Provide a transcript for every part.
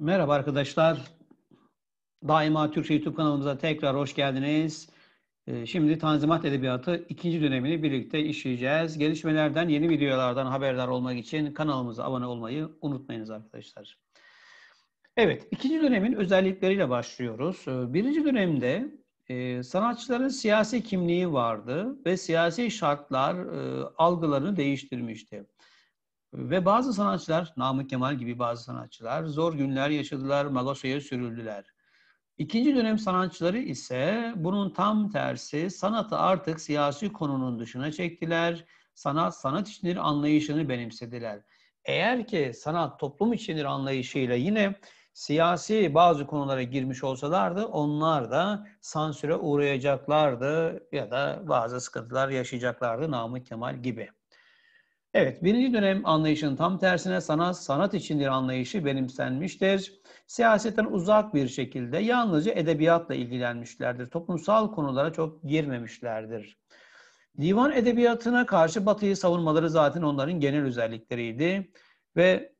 Merhaba arkadaşlar. Daima Türkçe YouTube kanalımıza tekrar hoş geldiniz. Ee, şimdi Tanzimat Edebiyatı ikinci dönemini birlikte işleyeceğiz. Gelişmelerden, yeni videolardan haberdar olmak için kanalımıza abone olmayı unutmayınız arkadaşlar. Evet, ikinci dönemin özellikleriyle başlıyoruz. Ee, birinci dönemde e, sanatçıların siyasi kimliği vardı ve siyasi şartlar e, algılarını değiştirmişti. Ve bazı sanatçılar, Namık Kemal gibi bazı sanatçılar zor günler yaşadılar, Magosa'ya sürüldüler. İkinci dönem sanatçıları ise bunun tam tersi sanatı artık siyasi konunun dışına çektiler. Sanat, sanat içindir anlayışını benimsediler. Eğer ki sanat toplum içindir anlayışıyla yine siyasi bazı konulara girmiş olsalardı onlar da sansüre uğrayacaklardı ya da bazı sıkıntılar yaşayacaklardı Namık Kemal gibi. Evet, birinci dönem anlayışının tam tersine sana sanat içindir anlayışı benimsenmiştir. Siyasetten uzak bir şekilde yalnızca edebiyatla ilgilenmişlerdir. Toplumsal konulara çok girmemişlerdir. Divan edebiyatına karşı Batı'yı savunmaları zaten onların genel özellikleriydi. Ve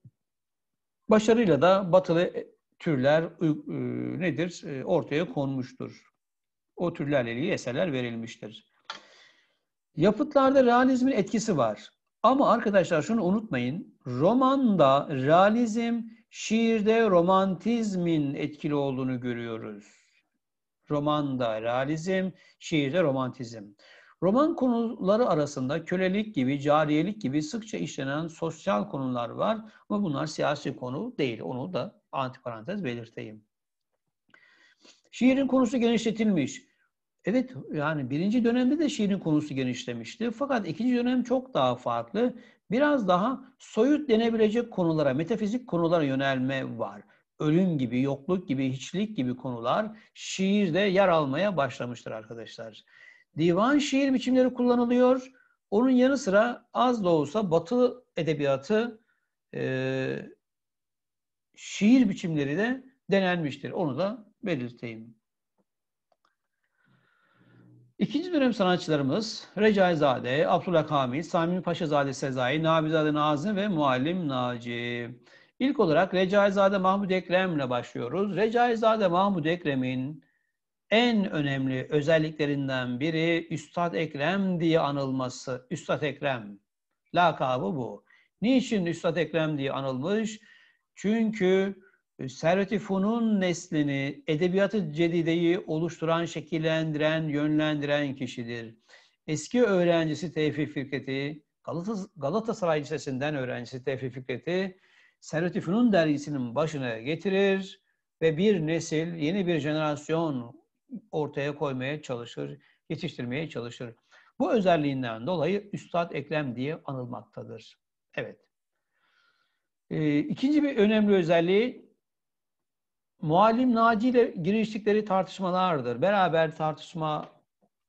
başarıyla da Batılı e, türler e, nedir? E, ortaya konmuştur. O türlerle ilgili eserler verilmiştir. Yapıtlarda realizmin etkisi var. Ama arkadaşlar şunu unutmayın. Romanda realizm, şiirde romantizmin etkili olduğunu görüyoruz. Romanda realizm, şiirde romantizm. Roman konuları arasında kölelik gibi, cariyelik gibi sıkça işlenen sosyal konular var ama bunlar siyasi konu değil. Onu da antiparantez belirteyim. Şiirin konusu genişletilmiş. Evet yani birinci dönemde de şiirin konusu genişlemişti. Fakat ikinci dönem çok daha farklı. Biraz daha soyut denebilecek konulara, metafizik konulara yönelme var. Ölüm gibi, yokluk gibi, hiçlik gibi konular şiirde yer almaya başlamıştır arkadaşlar. Divan şiir biçimleri kullanılıyor. Onun yanı sıra az da olsa batı edebiyatı e, şiir biçimleri de denenmiştir. Onu da belirteyim. İkinci dönem sanatçılarımız Recaizade, Abdullah Hamid, Sami Paşazade Sezai, Nabizade Nazım ve Muallim Naci. İlk olarak Recaizade Mahmud Ekrem ile başlıyoruz. Recaizade Mahmud Ekrem'in en önemli özelliklerinden biri Üstad Ekrem diye anılması. Üstad Ekrem lakabı bu. Niçin Üstad Ekrem diye anılmış? Çünkü Servet-i Fun'un neslini, edebiyatı cedideyi oluşturan, şekillendiren, yönlendiren kişidir. Eski öğrencisi Tevfik Fikret'i, Galatasaray Lisesi'nden öğrencisi Tevfik Fikret'i, Servet-i Fun'un dergisinin başına getirir ve bir nesil, yeni bir jenerasyon ortaya koymaya çalışır, yetiştirmeye çalışır. Bu özelliğinden dolayı Üstad Ekrem diye anılmaktadır. Evet. E, ikinci bir önemli özelliği Muallim Naci ile giriştikleri tartışmalardır. Beraber tartışma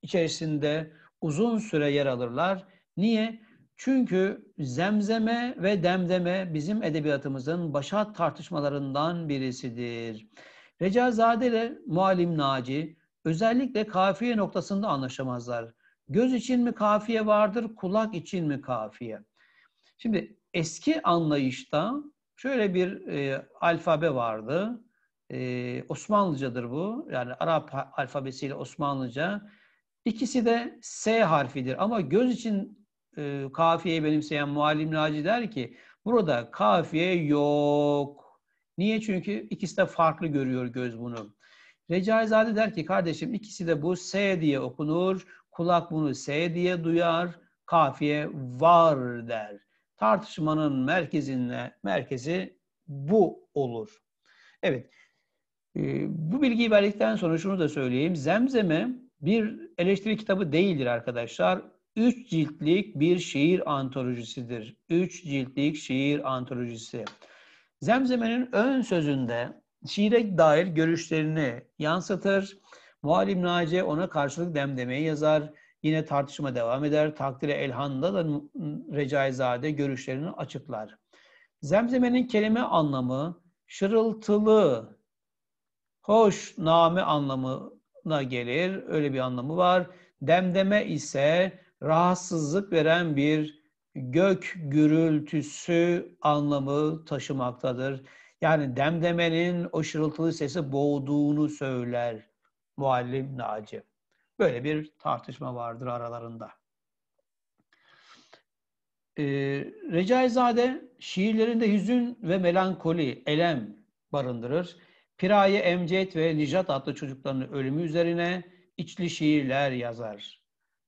içerisinde uzun süre yer alırlar. Niye? Çünkü zemzeme ve demdeme bizim edebiyatımızın başat tartışmalarından birisidir. Recazade ile Muallim Naci özellikle kafiye noktasında anlaşamazlar. Göz için mi kafiye vardır, kulak için mi kafiye? Şimdi eski anlayışta şöyle bir e, alfabe vardı. Ee, Osmanlıcadır bu. Yani Arap alfabesiyle Osmanlıca. İkisi de S harfidir ama göz için e, kafiyeyi benimseyen muallim Naci der ki burada kafiye yok. Niye? Çünkü ikisi de farklı görüyor göz bunu. Recaizade der ki kardeşim ikisi de bu S diye okunur. Kulak bunu S diye duyar. Kafiye var der. Tartışmanın merkezinde merkezi bu olur. Evet. Ee, bu bilgiyi verdikten sonra şunu da söyleyeyim. Zemzeme bir eleştiri kitabı değildir arkadaşlar. Üç ciltlik bir şiir antolojisidir. Üç ciltlik şiir antolojisi. Zemzeme'nin ön sözünde şiire dair görüşlerini yansıtır. Muallim Nace ona karşılık demdemeyi yazar. Yine tartışma devam eder. Takdire Elhan'da da Recaizade görüşlerini açıklar. Zemzeme'nin kelime anlamı şırıltılı Hoş name anlamına gelir. Öyle bir anlamı var. Demdeme ise rahatsızlık veren bir gök gürültüsü anlamı taşımaktadır. Yani demdemenin o şırıltılı sesi boğduğunu söyler muallim Naci. Böyle bir tartışma vardır aralarında. Ee, Recaizade şiirlerinde hüzün ve melankoli, elem barındırır. Pirayi, Emcet ve Nijat adlı çocukların ölümü üzerine içli şiirler yazar.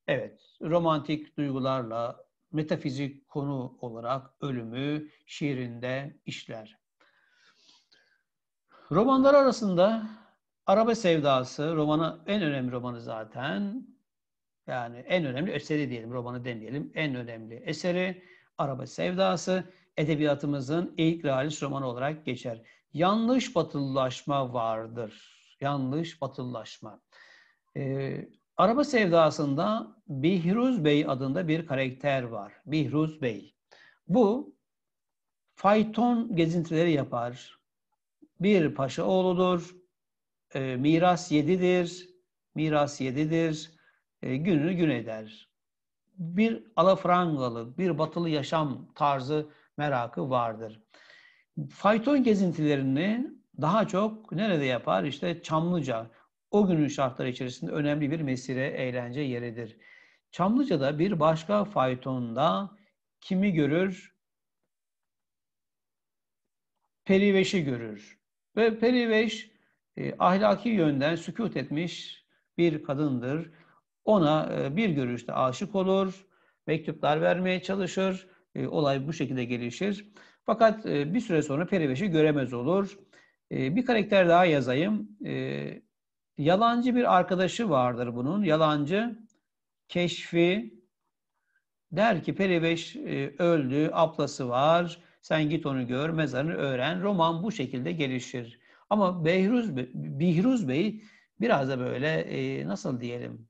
Evet, romantik duygularla metafizik konu olarak ölümü şiirinde işler. Romanlar arasında Araba Sevdası romanı en önemli romanı zaten. Yani en önemli eseri diyelim, romanı demeyelim. En önemli eseri Araba Sevdası edebiyatımızın ilk realist romanı olarak geçer yanlış batılılaşma vardır. Yanlış batılılaşma. Ee, Araba sevdasında Bihruz Bey adında bir karakter var. Bihruz Bey. Bu fayton gezintileri yapar. Bir paşa oğludur. E, miras yedidir. Miras yedidir. E, gününü gün eder. Bir alafrangalı, bir batılı yaşam tarzı merakı vardır fayton gezintilerini daha çok nerede yapar? İşte Çamlıca. O günün şartları içerisinde önemli bir mesire, eğlence yeridir. Çamlıca'da bir başka faytonda kimi görür? Periveş'i görür. Ve Periveş e, ahlaki yönden sükut etmiş bir kadındır. Ona e, bir görüşte aşık olur, mektuplar vermeye çalışır, e, olay bu şekilde gelişir. Fakat e, bir süre sonra Periveş'i göremez olur. E, bir karakter daha yazayım. E, yalancı bir arkadaşı vardır bunun. Yalancı keşfi der ki Periveş öldü, ablası var. Sen git onu gör, mezarını öğren. Roman bu şekilde gelişir. Ama Behruz, Behruz Bey biraz da böyle nasıl diyelim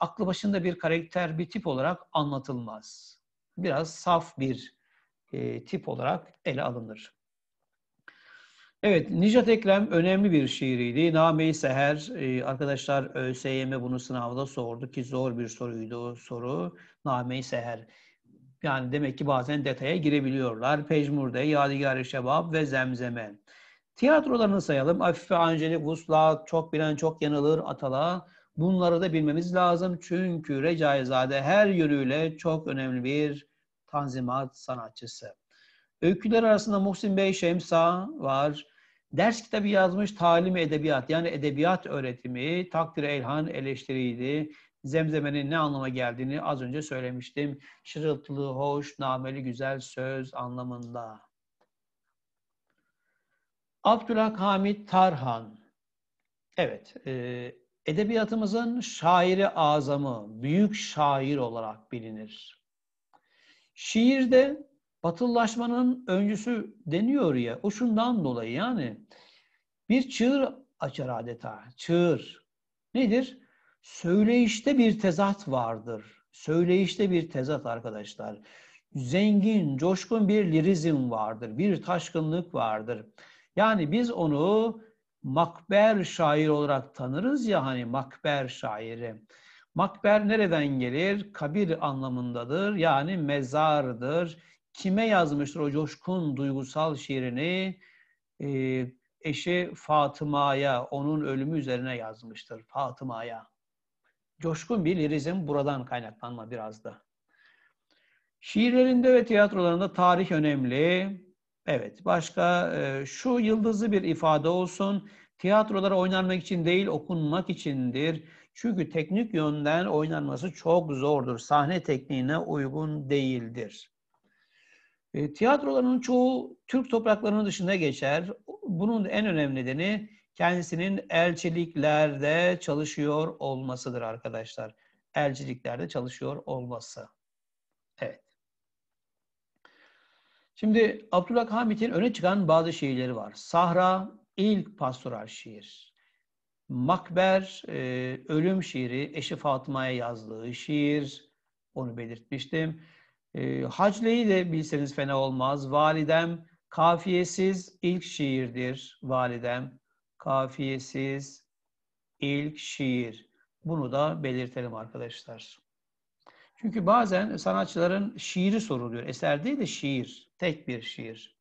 aklı başında bir karakter, bir tip olarak anlatılmaz. Biraz saf bir e, tip olarak ele alınır. Evet, Nijat Ekrem önemli bir şiiriydi. Name-i Seher, e, arkadaşlar ÖSYM bunu sınavda sordu ki zor bir soruydu o soru. Name-i Seher. Yani demek ki bazen detaya girebiliyorlar. Pejmurde, Yadigar-ı Şebab ve Zemzeme. Tiyatrolarını sayalım. Afife Angelik, Vusla Çok Bilen Çok Yanılır, Atala. Bunları da bilmemiz lazım. Çünkü Recaizade her yönüyle çok önemli bir Tanzimat sanatçısı. Öyküler arasında Muhsin Bey Şemsa var. Ders kitabı yazmış Talim Edebiyat yani edebiyat öğretimi takdir Elhan eleştiriydi. Zemzemenin ne anlama geldiğini az önce söylemiştim. Şırıltılı, hoş, nameli, güzel söz anlamında. Abdülhak Hamit Tarhan. Evet, e, edebiyatımızın şairi azamı, büyük şair olarak bilinir. Şiirde batıllaşmanın öncüsü deniyor ya, o şundan dolayı yani bir çığır açar adeta, çığır. Nedir? Söyleyişte bir tezat vardır. Söyleyişte bir tezat arkadaşlar. Zengin, coşkun bir lirizm vardır, bir taşkınlık vardır. Yani biz onu makber şair olarak tanırız ya hani makber şairi. Makber nereden gelir? Kabir anlamındadır. Yani mezardır. Kime yazmıştır o coşkun duygusal şiirini? Ee, eşi Fatıma'ya, onun ölümü üzerine yazmıştır. Fatıma'ya. Coşkun bir lirizm buradan kaynaklanma biraz da. Şiirlerinde ve tiyatrolarında tarih önemli. Evet, başka e, şu yıldızlı bir ifade olsun. Tiyatrolara oynanmak için değil, okunmak içindir çünkü teknik yönden oynanması çok zordur. Sahne tekniğine uygun değildir. E, tiyatroların çoğu Türk topraklarının dışında geçer. Bunun en önemli nedeni kendisinin elçiliklerde çalışıyor olmasıdır arkadaşlar. Elçiliklerde çalışıyor olması. Evet. Şimdi Abdullah Hamit'in öne çıkan bazı şiirleri var. Sahra ilk pastoral şiir. Makber, e, ölüm şiiri, eşi Fatıma'ya yazdığı şiir, onu belirtmiştim. E, Hacle'yi de bilseniz fena olmaz. Validem kafiyesiz ilk şiirdir. Validem kafiyesiz ilk şiir. Bunu da belirtelim arkadaşlar. Çünkü bazen sanatçıların şiiri soruluyor. Eser değil de şiir. Tek bir şiir.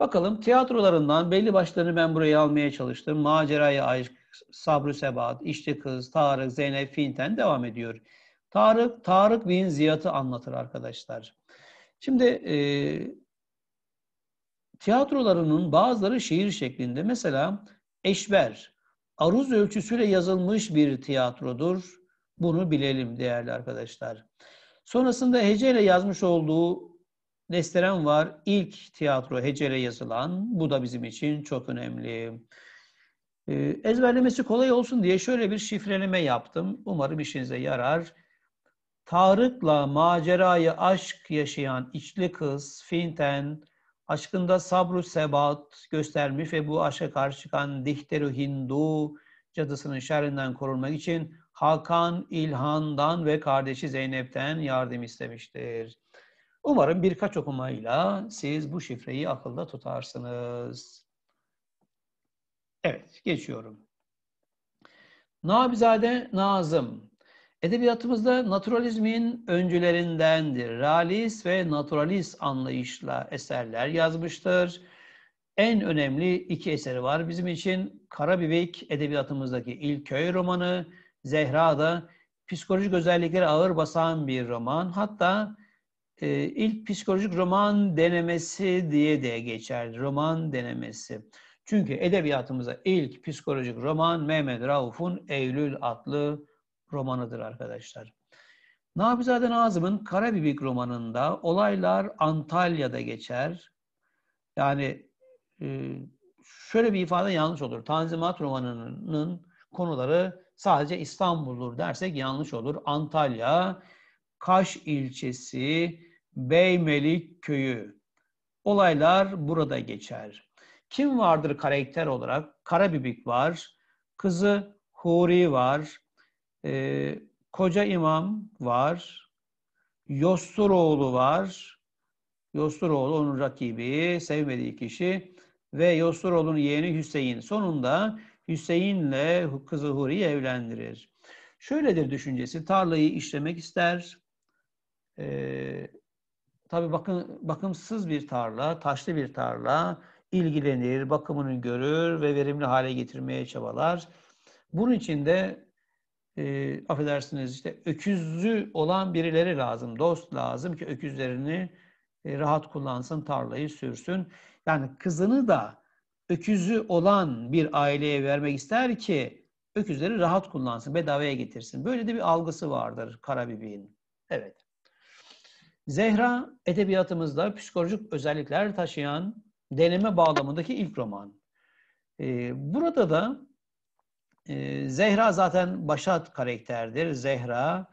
Bakalım tiyatrolarından belli başlarını ben buraya almaya çalıştım. Maceraya aşk, Sabrı Sebat, İşte Kız, Tarık, Zeynep Finten devam ediyor. Tarık, Tarık bin Ziyat'ı anlatır arkadaşlar. Şimdi e, tiyatrolarının bazıları şiir şeklinde. Mesela Eşber, aruz ölçüsüyle yazılmış bir tiyatrodur. Bunu bilelim değerli arkadaşlar. Sonrasında Hece ile yazmış olduğu Desteren var. İlk tiyatro hecele yazılan. Bu da bizim için çok önemli. Ee, ezberlemesi kolay olsun diye şöyle bir şifreleme yaptım. Umarım işinize yarar. Tarık'la macerayı aşk yaşayan içli kız Finten, aşkında sabru sebat göstermiş ve bu aşka karşı çıkan Dihteru Hindu cadısının şerrinden korunmak için Hakan İlhan'dan ve kardeşi Zeynep'ten yardım istemiştir. Umarım birkaç okumayla siz bu şifreyi akılda tutarsınız. Evet, geçiyorum. Nabizade Nazım. Edebiyatımızda naturalizmin öncülerindendir. Realist ve naturalist anlayışla eserler yazmıştır. En önemli iki eseri var bizim için. Karabibik edebiyatımızdaki ilk köy romanı, Zehra da psikolojik özellikleri ağır basan bir roman. Hatta e, ilk psikolojik roman denemesi diye de geçer. Roman denemesi. Çünkü edebiyatımıza ilk psikolojik roman Mehmet Rauf'un Eylül adlı romanıdır arkadaşlar. Nafizade Nazım'ın Karabibik romanında olaylar Antalya'da geçer. Yani e, şöyle bir ifade yanlış olur. Tanzimat romanının konuları sadece İstanbul'dur dersek yanlış olur. Antalya, Kaş ilçesi, Beymelik köyü. Olaylar burada geçer. Kim vardır karakter olarak? Kara Bibik var, kızı Huri var, e, koca imam var, Yosturoğlu var, Yosturoğlu onun rakibi, sevmediği kişi ve Yosturoğlu'nun yeğeni Hüseyin. Sonunda Hüseyin'le kızı Huri'yi evlendirir. Şöyledir düşüncesi, tarlayı işlemek ister. Ee, tabii bakın, bakımsız bir tarla, taşlı bir tarla ilgilenir, bakımını görür ve verimli hale getirmeye çabalar. Bunun için de e, affedersiniz işte öküzü olan birileri lazım, dost lazım ki öküzlerini e, rahat kullansın, tarlayı sürsün. Yani kızını da öküzü olan bir aileye vermek ister ki öküzleri rahat kullansın, bedavaya getirsin. Böyle de bir algısı vardır Karabibi'nin. Evet. Zehra edebiyatımızda psikolojik özellikler taşıyan deneme bağlamındaki ilk roman. E, burada da e, Zehra zaten başat karakterdir. Zehra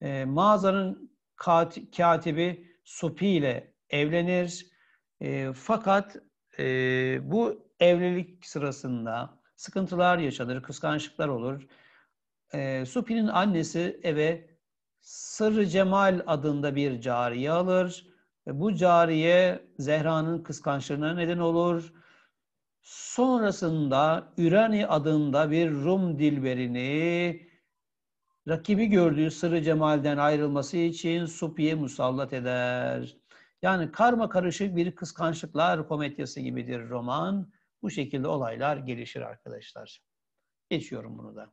e, mağazanın kat, katibi Supi ile evlenir. E, fakat e, bu evlilik sırasında sıkıntılar yaşanır, kıskançlıklar olur. E, Supi'nin annesi eve Sırrı Cemal adında bir cariye alır e, bu cariye Zehra'nın kıskançlığına neden olur. Sonrasında Ürani adında bir Rum dilberini rakibi gördüğü sırrı cemalden ayrılması için Supi'ye musallat eder. Yani karma karışık bir kıskançlıklar komedyası gibidir roman. Bu şekilde olaylar gelişir arkadaşlar. Geçiyorum bunu da.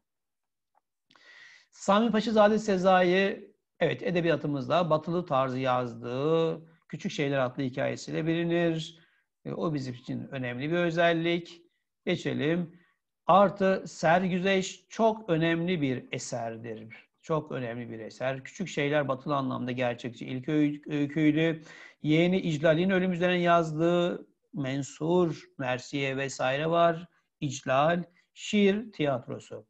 Sami Paşazade Sezai, evet edebiyatımızda batılı tarzı yazdığı Küçük Şeyler adlı hikayesiyle bilinir. E, o bizim için önemli bir özellik. Geçelim. Artı sergüzeş çok önemli bir eserdir. Çok önemli bir eser. Küçük Şeyler batılı anlamda gerçekçi ilk öyküydü. Yeğeni İclal'in ölüm üzerine yazdığı Mensur, Mersiye vesaire var. İclal, şiir tiyatrosu.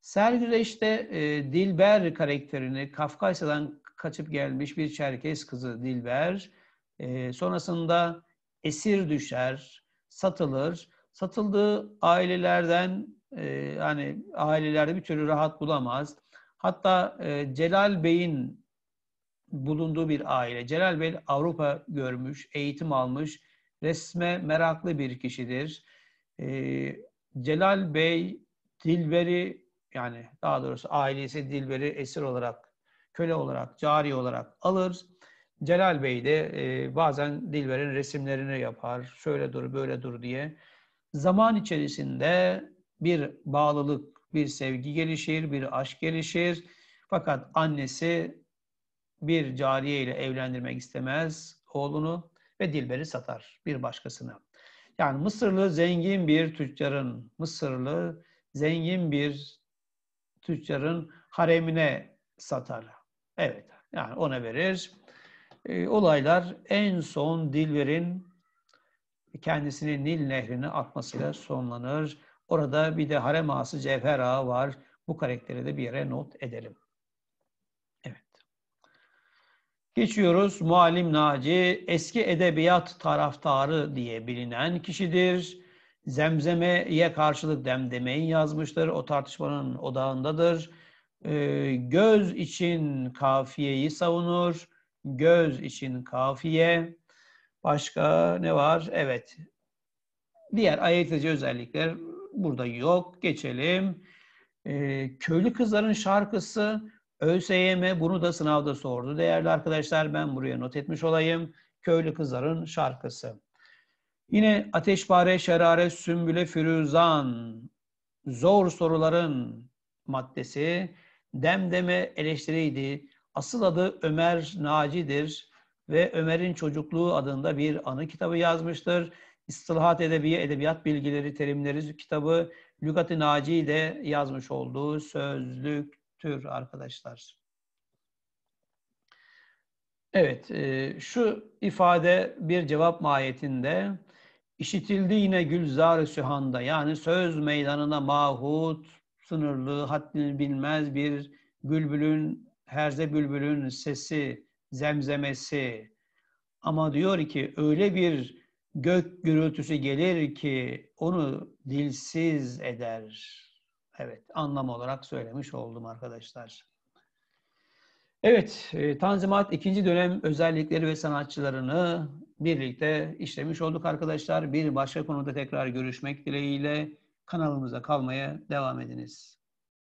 Sergüzeş'te e, Dilber karakterini Kafkasya'dan kaçıp gelmiş bir Çerkes kızı Dilber. E, sonrasında esir düşer, satılır. Satıldığı ailelerden e, yani ailelerde bir türlü rahat bulamaz. Hatta e, Celal Bey'in bulunduğu bir aile. Celal Bey Avrupa görmüş, eğitim almış, resme meraklı bir kişidir. E, Celal Bey Dilber'i yani daha doğrusu ailesi Dilber'i esir olarak köle olarak, cari olarak alır. Celal Bey de e, bazen Dilber'in resimlerini yapar. Şöyle dur, böyle dur diye. Zaman içerisinde bir bağlılık, bir sevgi gelişir, bir aşk gelişir. Fakat annesi bir cariye ile evlendirmek istemez oğlunu ve Dilber'i satar bir başkasına. Yani Mısırlı zengin bir tüccarın, Mısırlı zengin bir tüccarın haremine satar. Evet. Yani ona verir. E, olaylar en son Dilver'in kendisini Nil nehrine atmasıyla sonlanır. Orada bir de harem ağası Cevher Ağa var. Bu karakteri de bir yere not edelim. Evet. Geçiyoruz. Muallim Naci eski edebiyat taraftarı diye bilinen kişidir. Zemzeme'ye karşılık demdemeyi yazmıştır. O tartışmanın odağındadır e, göz için kafiyeyi savunur. Göz için kafiye. Başka ne var? Evet. Diğer ayet özellikler burada yok. Geçelim. E, köylü kızların şarkısı ÖSYM bunu da sınavda sordu. Değerli arkadaşlar ben buraya not etmiş olayım. Köylü kızların şarkısı. Yine ateşpare, şerare, sümbüle, firuzan zor soruların maddesi demdeme eleştiriydi. Asıl adı Ömer Naci'dir ve Ömer'in çocukluğu adında bir anı kitabı yazmıştır. İstilahat edebi Edebiyat Bilgileri, Terimleri kitabı Lügat-ı Naci ile yazmış olduğu sözlüktür arkadaşlar. Evet, e, şu ifade bir cevap mahiyetinde işitildi yine Gülzar-ı Sühan'da yani söz meydanına mahut sınırlı, haddini bilmez bir bülbülün, herze bülbülün sesi, zemzemesi. Ama diyor ki öyle bir gök gürültüsü gelir ki onu dilsiz eder. Evet, anlam olarak söylemiş oldum arkadaşlar. Evet, e, Tanzimat ikinci dönem özellikleri ve sanatçılarını birlikte işlemiş olduk arkadaşlar. Bir başka konuda tekrar görüşmek dileğiyle kanalımıza kalmaya devam ediniz.